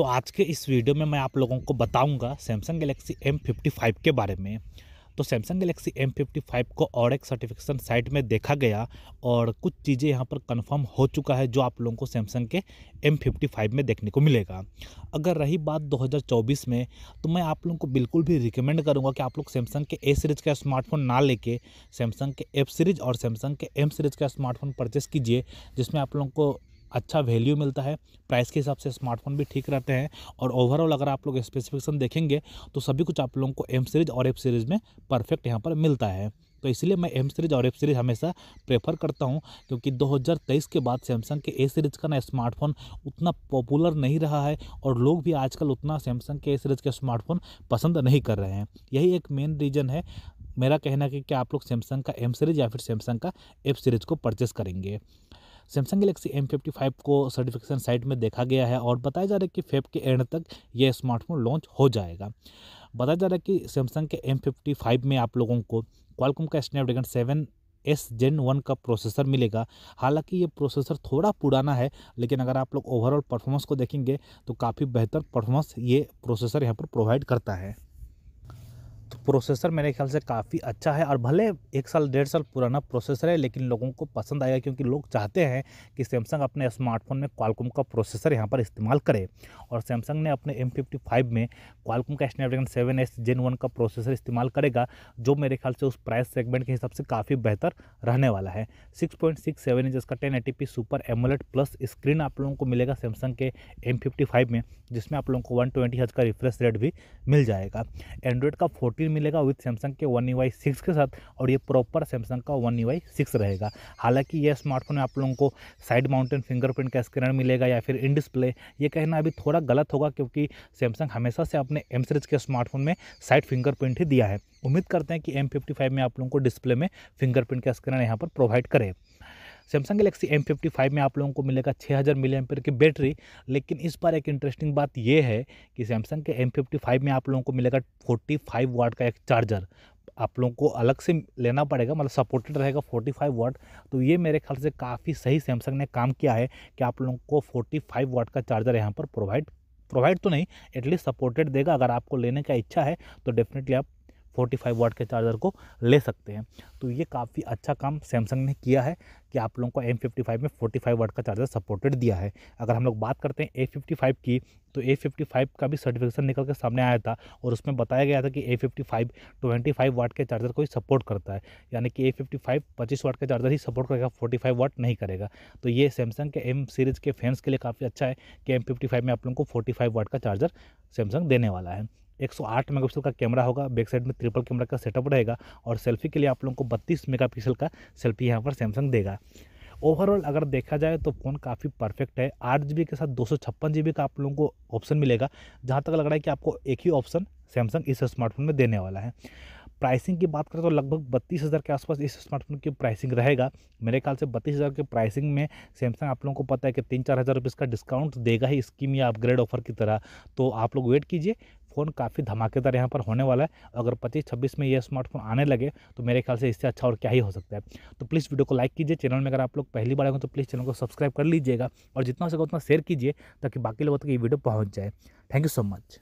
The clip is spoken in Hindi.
तो आज के इस वीडियो में मैं आप लोगों को बताऊंगा सैमसंग गलेक्सी एम के बारे में तो Samsung Galaxy M fifty five को और एक सर्टिफिकेशन साइट में देखा गया और कुछ चीज़ें यहाँ पर कंफर्म हो चुका है जो आप लोगों को सैमसंग के एम फिफ्टी फाइव में देखने को मिलेगा अगर रही बात 2024 में तो मैं आप लोगों को बिल्कुल भी रिकमेंड करूँगा कि आप लोग सैमसंग के ए सीरीज़ का स्मार्टफोन ना लेके सैमसंग के एफ सीरीज़ और सैमसंग के एम सीरीज़ का स्मार्टफोन परचेस कीजिए जिसमें आप लोगों को अच्छा वैल्यू मिलता है प्राइस के हिसाब से स्मार्टफोन भी ठीक रहते हैं और ओवरऑल अगर आप लोग स्पेसिफिकेशन देखेंगे तो सभी कुछ आप लोगों को एम सीरीज़ और एफ सीरीज़ में परफेक्ट यहाँ पर मिलता है तो इसलिए मैं एम सीरीज़ और एफ सीरीज़ हमेशा प्रेफर करता हूँ क्योंकि 2023 के बाद सैमसंग के ए सीरीज़ का ना स्मार्टफोन उतना पॉपुलर नहीं रहा है और लोग भी आजकल उतना सैमसंग के ए सीरीज़ के स्मार्टफोन पसंद नहीं कर रहे हैं यही एक मेन रीज़न है मेरा कहना है कि क्या आप लोग सैमसंग का एम सीरीज़ या फिर सैमसंग का एफ सीरीज़ को परचेस करेंगे Samsung Galaxy M fifty five को सर्टिफिकेशन साइट में देखा गया है और बताया जा रहा है कि फेब के एंड तक यह स्मार्टफोन लॉन्च हो जाएगा बताया जा रहा है कि सैमसंग के एम फिफ्टी फाइव में आप लोगों को क्वालकॉम का Snapdragon seven S Gen one का प्रोसेसर मिलेगा हालांकि ये प्रोसेसर थोड़ा पुराना है लेकिन अगर आप लोग ओवरऑल परफॉर्मेंस को देखेंगे तो काफ़ी बेहतर परफॉर्मेंस ये प्रोसेसर यहाँ पर प्रोवाइड करता है तो प्रोसेसर मेरे ख्याल से काफ़ी अच्छा है और भले एक साल डेढ़ साल पुराना प्रोसेसर है लेकिन लोगों को पसंद आएगा क्योंकि लोग चाहते हैं कि सैमसंग अपने स्मार्टफोन में क्वालकॉम का प्रोसेसर यहाँ पर इस्तेमाल करे और सैमसंग ने अपने एम में क्वालकॉम का Snapdragon seven S Gen one का प्रोसेसर इस्तेमाल करेगा जो मेरे ख्याल से उस प्राइस सेगमेंट के हिसाब से काफ़ी बेहतर रहने वाला है six point six seven inch इसका ten eighty P super AMOLED plus screen आप लोगों को मिलेगा सैमसंग के एम फिफ्टी फाइव में जिसमें आप लोगों को वन ट्वेंटी हज का रिफ्रेश रेट भी मिल जाएगा एंड्रॉयड का फोर्टी स्क्रीन मिलेगा विथ सैमसंग के वन यू सिक्स के साथ और ये प्रॉपर सैमसंग का वन यू सिक्स रहेगा हालांकि यह स्मार्टफोन में आप लोगों को साइड माउंटेन फिंगरप्रिंट का स्क्रीन मिलेगा या फिर इन डिस्प्ले ये कहना अभी थोड़ा गलत होगा क्योंकि सैमसंग हमेशा से अपने एम सीरीज के स्मार्टफोन में साइड फिंगरप्रिंट ही दिया है उम्मीद करते हैं कि एम फिफ्टी फाइव में आप लोगों को डिस्प्ले में फिंगरप्रिंट का स्क्रीन यहाँ पर प्रोवाइड करे Samsung Galaxy M fifty five में आप लोगों को मिलेगा छः हज़ार मिली की बैटरी लेकिन इस बार एक इंटरेस्टिंग बात यह है कि सैमसंग के एम फिफ्टी फाइव में आप लोगों को मिलेगा फोर्टी फाइव वाट का एक चार्जर आप लोगों को अलग से लेना पड़ेगा मतलब सपोर्टेड रहेगा 45 वाट तो ये मेरे ख्याल से काफ़ी सही सैमसंग ने काम किया है कि आप लोगों को 45 वाट का चार्जर यहाँ पर प्रोवाइड प्रोवाइड तो नहीं एटलीस्ट सपोर्टेड देगा अगर आपको लेने का इच्छा है तो डेफिनेटली आप फोर्टी फाइव वाट के चार्जर को ले सकते हैं तो ये काफ़ी अच्छा काम सैमसंग ने किया है कि आप लोगों को एम फिफ्टी फाइव में फोर्टी फाइव वाट का चार्जर सपोर्टेड दिया है अगर हम लोग बात करते हैं ए फिफ्टी फाइव की तो ए फिफ्टी फाइव का भी सर्टिफिकेशन निकल के सामने आया था और उसमें बताया गया था कि A fifty five twenty five watt के चार्जर को ही सपोर्ट करता है यानी कि ए फिफ्टी फाइव पच्चीस वाट का चार्जर ही सपोर्ट करेगा फोर्टी फाइव वाट नहीं करेगा तो ये सैमसंग के एम सीरीज़ के फैंस के लिए काफ़ी अच्छा है कि एम फिफ्टी फाइव में आप लोगों को फोर्टी फाइव वाट का चार्जर सैमसंग देने वाला है 108 मेगापिक्सल का कैमरा होगा बैक साइड में ट्रिपल कैमरा का सेटअप रहेगा और सेल्फी के लिए आप लोगों को बत्तीस मेगापिक्सल का सेल्फी यहाँ पर सैमसंग देगा ओवरऑल अगर देखा जाए तो फ़ोन काफ़ी परफेक्ट है आठ जी के साथ दो सौ का आप लोगों को ऑप्शन मिलेगा जहाँ तक लग रहा है कि आपको एक ही ऑप्शन सैमसंग इस स्मार्टफोन में देने वाला है प्राइसिंग की बात करें तो लगभग बत्तीस हज़ार के आसपास इस स्मार्टफोन की प्राइसिंग रहेगा मेरे ख्याल से बत्तीस हज़ार के प्राइसिंग में सैमसंग आप लोगों को पता है कि तीन चार हज़ार रुपये इसका डिस्काउंट देगा ही स्कीम या अपग्रेड ऑफर की तरह तो आप लोग वेट कीजिए फ़ोन काफ़ी धमाकेदार यहाँ पर होने वाला है अगर पच्चीस छब्बीस में ये स्मार्टफोन आने लगे तो मेरे ख्याल से इससे अच्छा और क्या ही हो सकता है तो प्लीज़ वीडियो को लाइक कीजिए चैनल में अगर आप लोग पहली बार आएंगे तो प्लीज़ चैनल को सब्सक्राइब कर लीजिएगा और जितना हो सके उतना शेयर कीजिए ताकि बाकी लोगों तक ये वीडियो पहुँच जाए थैंक यू सो मच